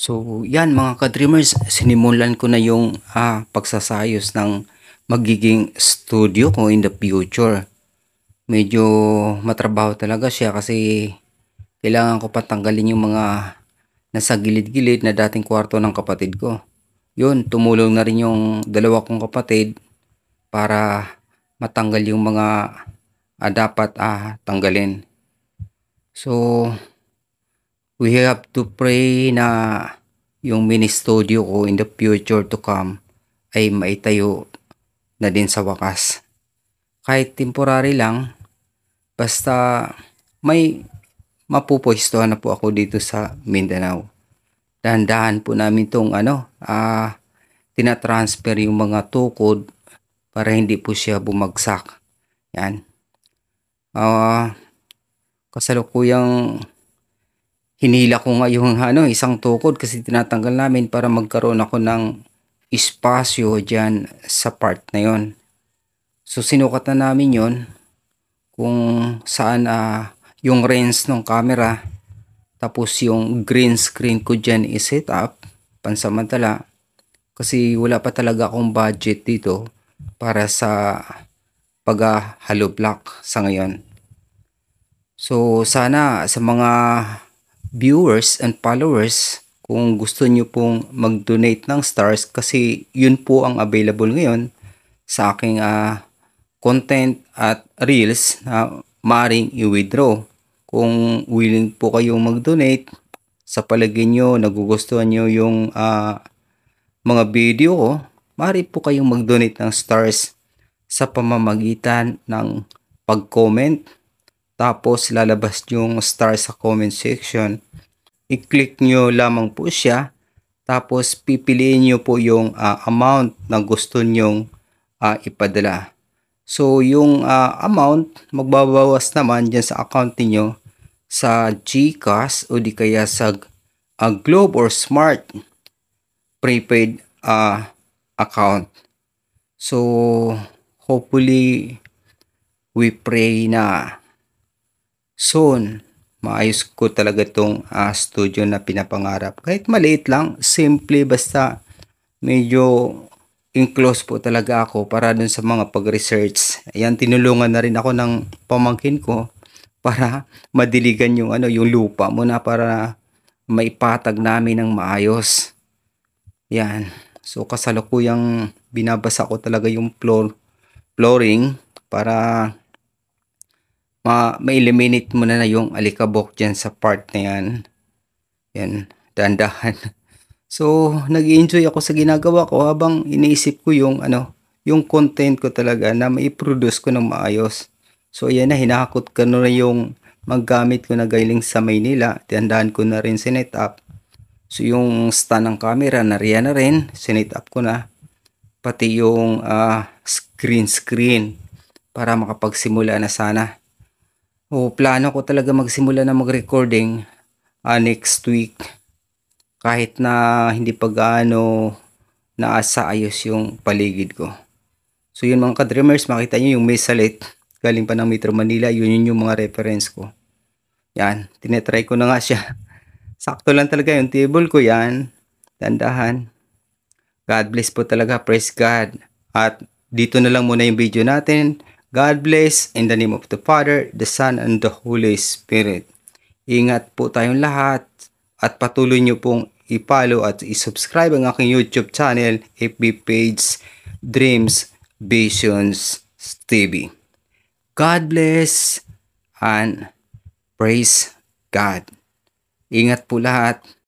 So, yan mga ka-dreamers, sinimulan ko na yung ah, pagsasayos ng magiging studio ko in the future. Medyo matrabaho talaga siya kasi kailangan ko patanggalin yung mga nasa gilid-gilid na dating kwarto ng kapatid ko. Yun, tumulong na rin yung dalawa kong kapatid para matanggal yung mga ah, dapat ah, tanggalin. So, we have to pray na yung mini studio ko in the future to come ay maitayo na din sa wakas. Kahit temporary lang, basta may mapupwestuhan na po ako dito sa Mindanao. Dahan-dahan po namin tong ano, ah, uh, tinatransfer yung mga tukod para hindi po siya bumagsak. Yan. Ah, uh, kasalukuyang Hinila ko nga yung ano, isang tukod kasi tinatanggal namin para magkaroon ako ng espasyo dyan sa part na yon. So sinukat na namin yon kung saan uh, yung range ng camera tapos yung green screen ko dyan iset up pansamantala kasi wala pa talaga akong budget dito para sa pag-halo block sa ngayon. So sana sa mga viewers and followers kung gusto nyo pong mag-donate ng stars kasi yun po ang available ngayon sa aking uh, content at reels na maring i-withdraw. Kung willing po kayong mag-donate, sa palagay nyo, nagugustuhan nyo yung uh, mga video ko, maaari po kayong mag-donate ng stars sa pamamagitan ng pag-comment tapos lalabas yung star sa comment section. I-click nyo lamang po siya. Tapos pipiliin nyo po yung uh, amount na gusto nyong uh, ipadala. So yung uh, amount magbabawas naman dyan sa account niyo sa GCash o di kaya sa uh, Globe or Smart prepaid uh, account. So hopefully we pray na soon. Maayos ko talaga itong uh, ah, studio na pinapangarap. Kahit maliit lang, simple basta medyo enclosed po talaga ako para dun sa mga pag-research. Ayan, tinulungan na rin ako ng pamangkin ko para madiligan yung ano yung lupa muna para maipatag namin ng maayos. Yan. So kasalukuyang binabasa ko talaga yung floor flooring para ma-eliminate ma mo na na yung alikabok diyan sa part na yan. Yan, dandahan. So, nag-enjoy ako sa ginagawa ko habang iniisip ko yung ano, yung content ko talaga na mai-produce ko ng maayos. So, yan na, hinakot ko na yung maggamit ko na galing sa Maynila. Tiyandahan ko na rin sinet up. So, yung stand ng camera, nariyan na rin. Sinet up ko na. Pati yung uh, screen screen para makapagsimula na sana. O plano ko talaga magsimula na mag-recording uh, next week. Kahit na hindi pa gaano naasa ayos yung paligid ko. So yun mga ka-dreamers, makita nyo yung mesalit. Galing pa ng Metro Manila, yun yun yung mga reference ko. Yan, tinetry ko na nga siya. Sakto lang talaga yung table ko yan. Tandahan. God bless po talaga, praise God. At dito na lang muna yung video natin. God bless in the name of the Father, the Son, and the Holy Spirit. Ingat po tayong lahat at patuloy niyo pong i-follow at i-subscribe ang aking YouTube channel, FB page, Dreams, Visions TV. God bless and praise God. Ingat po lahat.